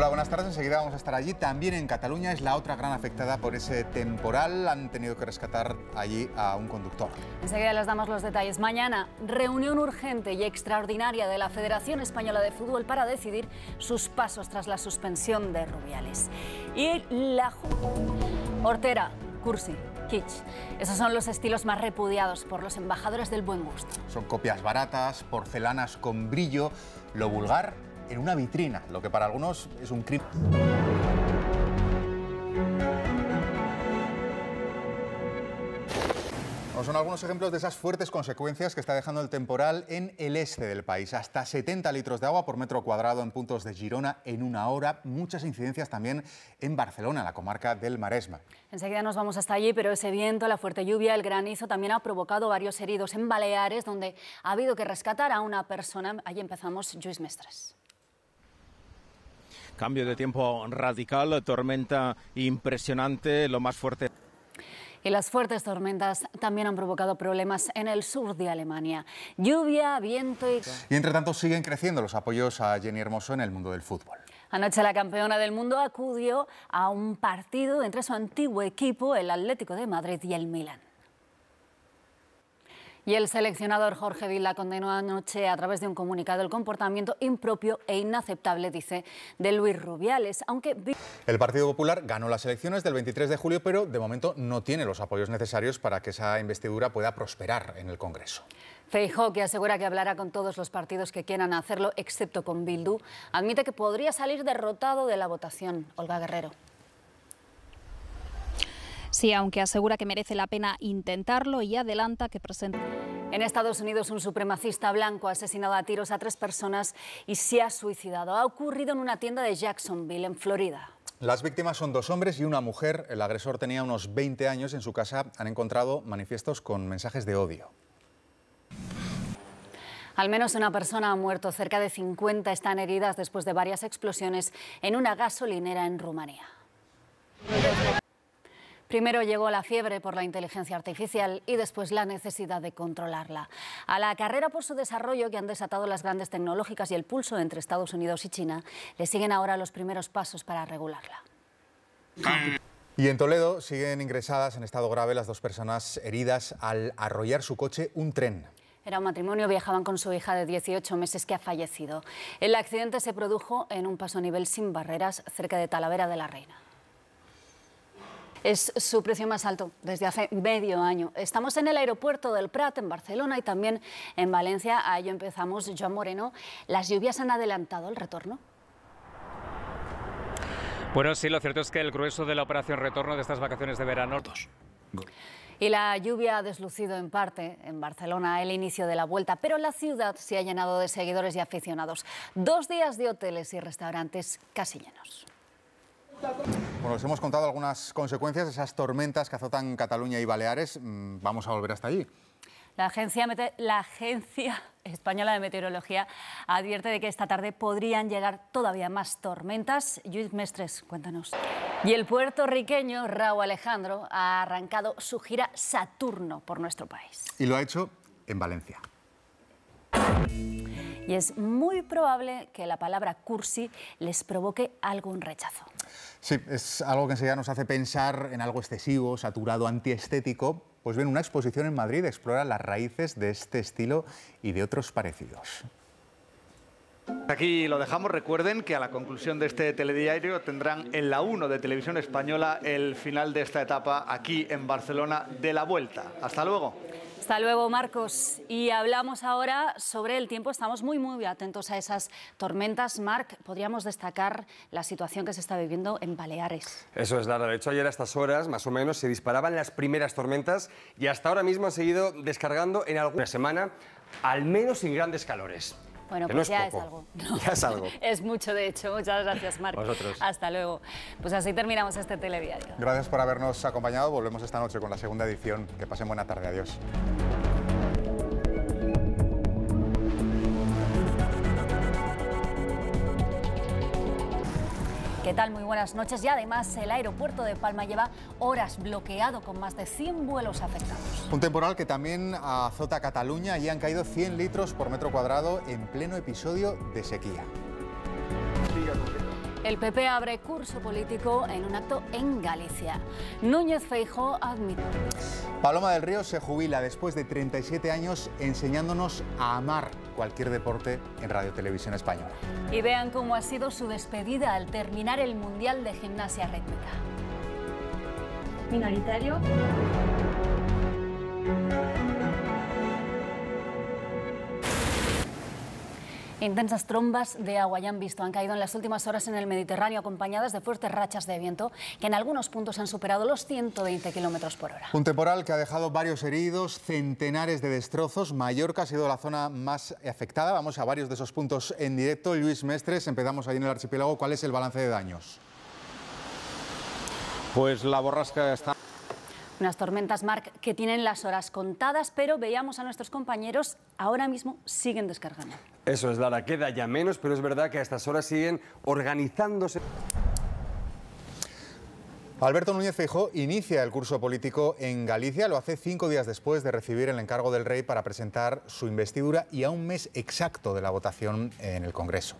Hola, buenas tardes. Enseguida vamos a estar allí. También en Cataluña es la otra gran afectada por ese temporal. Han tenido que rescatar allí a un conductor. Enseguida les damos los detalles. Mañana, reunión urgente y extraordinaria de la Federación Española de Fútbol para decidir sus pasos tras la suspensión de Rubiales. Y la... Ortera, Cursi, kitsch. Esos son los estilos más repudiados por los embajadores del buen gusto. Son copias baratas, porcelanas con brillo, lo vulgar en una vitrina, lo que para algunos es un crimen. son algunos ejemplos de esas fuertes consecuencias que está dejando el temporal en el este del país. Hasta 70 litros de agua por metro cuadrado en puntos de Girona en una hora. Muchas incidencias también en Barcelona, la comarca del Maresma. Enseguida nos vamos hasta allí, pero ese viento, la fuerte lluvia, el granizo también ha provocado varios heridos en Baleares, donde ha habido que rescatar a una persona. Ahí empezamos, Luis Mestres. Cambio de tiempo radical, tormenta impresionante, lo más fuerte. Y las fuertes tormentas también han provocado problemas en el sur de Alemania. Lluvia, viento y... Y entre tanto siguen creciendo los apoyos a Jenny Hermoso en el mundo del fútbol. Anoche la campeona del mundo acudió a un partido entre su antiguo equipo, el Atlético de Madrid y el Milan. Y el seleccionador Jorge Vila condenó anoche a través de un comunicado el comportamiento impropio e inaceptable, dice, de Luis Rubiales, aunque... El Partido Popular ganó las elecciones del 23 de julio, pero de momento no tiene los apoyos necesarios para que esa investidura pueda prosperar en el Congreso. Feijó, que asegura que hablará con todos los partidos que quieran hacerlo, excepto con Bildu, admite que podría salir derrotado de la votación. Olga Guerrero sí, aunque asegura que merece la pena intentarlo y adelanta que presenta. En Estados Unidos, un supremacista blanco ha asesinado a tiros a tres personas y se ha suicidado. Ha ocurrido en una tienda de Jacksonville, en Florida. Las víctimas son dos hombres y una mujer. El agresor tenía unos 20 años. En su casa han encontrado manifiestos con mensajes de odio. Al menos una persona ha muerto, cerca de 50 están heridas después de varias explosiones en una gasolinera en Rumanía. Primero llegó la fiebre por la inteligencia artificial y después la necesidad de controlarla. A la carrera por su desarrollo que han desatado las grandes tecnológicas y el pulso entre Estados Unidos y China, le siguen ahora los primeros pasos para regularla. Y en Toledo siguen ingresadas en estado grave las dos personas heridas al arrollar su coche un tren. Era un matrimonio, viajaban con su hija de 18 meses que ha fallecido. El accidente se produjo en un paso a nivel sin barreras cerca de Talavera de la Reina. Es su precio más alto desde hace medio año. Estamos en el aeropuerto del Prat, en Barcelona y también en Valencia. A ello empezamos, Joan Moreno. ¿Las lluvias han adelantado el retorno? Bueno, sí, lo cierto es que el grueso de la operación retorno de estas vacaciones de verano... Y la lluvia ha deslucido en parte en Barcelona el inicio de la vuelta, pero la ciudad se ha llenado de seguidores y aficionados. Dos días de hoteles y restaurantes casi llenos. Bueno, os hemos contado algunas consecuencias de esas tormentas que azotan Cataluña y Baleares. Mm, vamos a volver hasta allí. La agencia, la agencia, Española de Meteorología advierte de que esta tarde podrían llegar todavía más tormentas. Judith Mestres, cuéntanos. Y el puertorriqueño Raúl Alejandro ha arrancado su gira Saturno por nuestro país. Y lo ha hecho en Valencia y es muy probable que la palabra cursi les provoque algún rechazo. Sí, es algo que enseguida nos hace pensar en algo excesivo, saturado, antiestético. Pues bien, una exposición en Madrid explora las raíces de este estilo y de otros parecidos. Aquí lo dejamos. Recuerden que a la conclusión de este telediario tendrán en la 1 de Televisión Española el final de esta etapa aquí en Barcelona de la Vuelta. Hasta luego. Hasta luego, Marcos. Y hablamos ahora sobre el tiempo. Estamos muy, muy atentos a esas tormentas. Marc, podríamos destacar la situación que se está viviendo en Baleares. Eso es, nada De hecho, ayer a estas horas, más o menos, se disparaban las primeras tormentas y hasta ahora mismo han seguido descargando en alguna semana, al menos sin grandes calores. Bueno, pues ya es algo. ya es algo. es mucho, de hecho. Muchas gracias, marcos Hasta luego. Pues así terminamos este telediario. Gracias por habernos acompañado. Volvemos esta noche con la segunda edición. Que pasen buena tarde. Adiós. ¿Qué tal? Muy buenas noches. Y además, el aeropuerto de Palma lleva horas bloqueado con más de 100 vuelos afectados. Un temporal que también azota Cataluña y han caído 100 litros por metro cuadrado en pleno episodio de sequía. El PP abre curso político en un acto en Galicia. Núñez Feijo admite. Paloma del Río se jubila después de 37 años enseñándonos a amar cualquier deporte en Radio Televisión Española. Y vean cómo ha sido su despedida al terminar el Mundial de Gimnasia Rítmica. Minoritario. Intensas trombas de agua ya han visto han caído en las últimas horas en el Mediterráneo, acompañadas de fuertes rachas de viento que en algunos puntos han superado los 120 kilómetros por hora. Un temporal que ha dejado varios heridos, centenares de destrozos. Mallorca ha sido la zona más afectada. Vamos a varios de esos puntos en directo. Luis Mestres, empezamos ahí en el archipiélago. ¿Cuál es el balance de daños? Pues la borrasca está unas tormentas, Marc, que tienen las horas contadas, pero veíamos a nuestros compañeros, ahora mismo siguen descargando. Eso es, Lara, queda ya menos, pero es verdad que a estas horas siguen organizándose. Alberto Núñez Feijó inicia el curso político en Galicia, lo hace cinco días después de recibir el encargo del rey para presentar su investidura y a un mes exacto de la votación en el Congreso.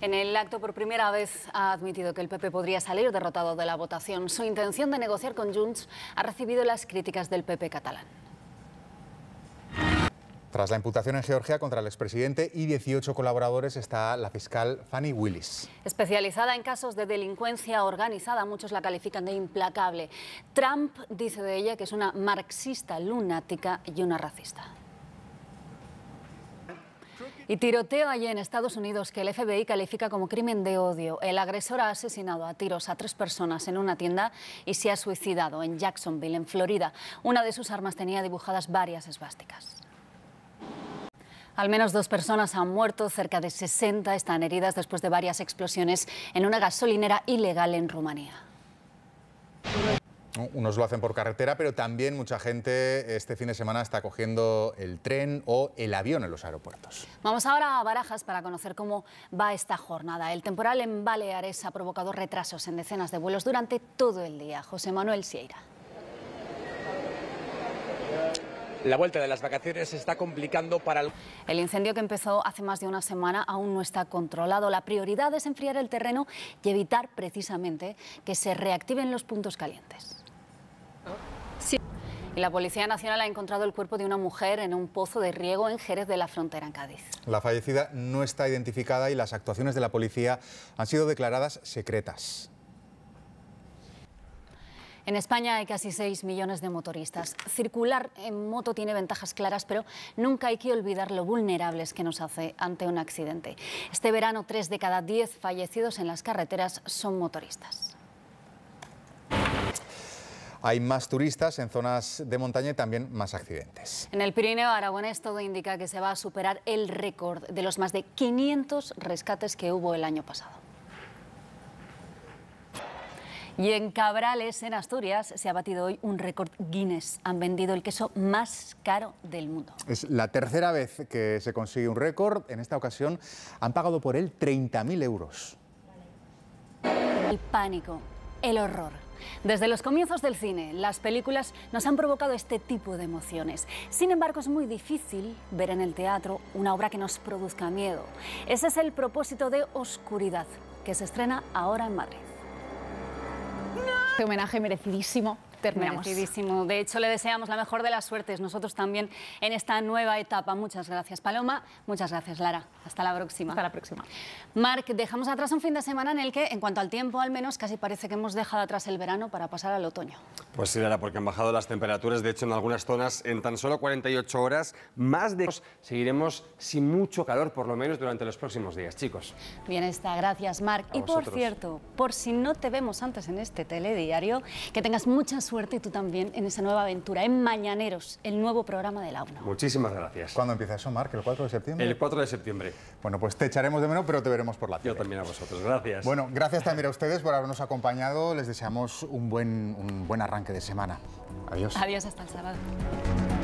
En el acto por primera vez ha admitido que el PP podría salir derrotado de la votación. Su intención de negociar con Junts ha recibido las críticas del PP catalán. Tras la imputación en Georgia contra el expresidente y 18 colaboradores está la fiscal Fanny Willis. Especializada en casos de delincuencia organizada, muchos la califican de implacable. Trump dice de ella que es una marxista lunática y una racista. Y tiroteo allí en Estados Unidos que el FBI califica como crimen de odio. El agresor ha asesinado a tiros a tres personas en una tienda y se ha suicidado en Jacksonville, en Florida. Una de sus armas tenía dibujadas varias esvásticas. Al menos dos personas han muerto, cerca de 60 están heridas después de varias explosiones en una gasolinera ilegal en Rumanía unos lo hacen por carretera, pero también mucha gente este fin de semana está cogiendo el tren o el avión en los aeropuertos. Vamos ahora a Barajas para conocer cómo va esta jornada. El temporal en Baleares ha provocado retrasos en decenas de vuelos durante todo el día. José Manuel Sieira. La vuelta de las vacaciones está complicando para... el incendio que empezó hace más de una semana aún no está controlado. La prioridad es enfriar el terreno y evitar precisamente que se reactiven los puntos calientes la Policía Nacional ha encontrado el cuerpo de una mujer en un pozo de riego en Jerez de la Frontera, en Cádiz. La fallecida no está identificada y las actuaciones de la policía han sido declaradas secretas. En España hay casi 6 millones de motoristas. Circular en moto tiene ventajas claras, pero nunca hay que olvidar lo vulnerables que nos hace ante un accidente. Este verano, 3 de cada 10 fallecidos en las carreteras son motoristas hay más turistas en zonas de montaña y también más accidentes. En el Pirineo aragonés todo indica que se va a superar el récord de los más de 500 rescates que hubo el año pasado. Y en Cabrales, en Asturias, se ha batido hoy un récord Guinness. Han vendido el queso más caro del mundo. Es la tercera vez que se consigue un récord. En esta ocasión han pagado por él 30.000 euros. El pánico, el horror, desde los comienzos del cine, las películas nos han provocado este tipo de emociones. Sin embargo, es muy difícil ver en el teatro una obra que nos produzca miedo. Ese es el propósito de Oscuridad, que se estrena ahora en Madrid. Este homenaje merecidísimo terminamos. De hecho, le deseamos la mejor de las suertes, nosotros también, en esta nueva etapa. Muchas gracias, Paloma. Muchas gracias, Lara. Hasta la próxima. Hasta la próxima. Marc, dejamos atrás un fin de semana en el que, en cuanto al tiempo, al menos, casi parece que hemos dejado atrás el verano para pasar al otoño. Pues sí, Lara, porque han bajado las temperaturas. De hecho, en algunas zonas, en tan solo 48 horas, más de... Seguiremos sin mucho calor, por lo menos, durante los próximos días, chicos. Bien está. Gracias, Marc. Y, por cierto, por si no te vemos antes en este telediario, que tengas muchas suerte tú también en esa nueva aventura, en Mañaneros, el nuevo programa de la UNO. Muchísimas gracias. ¿Cuándo empieza eso, Mark? ¿El 4 de septiembre? El 4 de septiembre. Bueno, pues te echaremos de menos, pero te veremos por la tele. Yo también a vosotros, gracias. Bueno, gracias también a ustedes por habernos acompañado. Les deseamos un buen, un buen arranque de semana. Adiós. Adiós, hasta el sábado.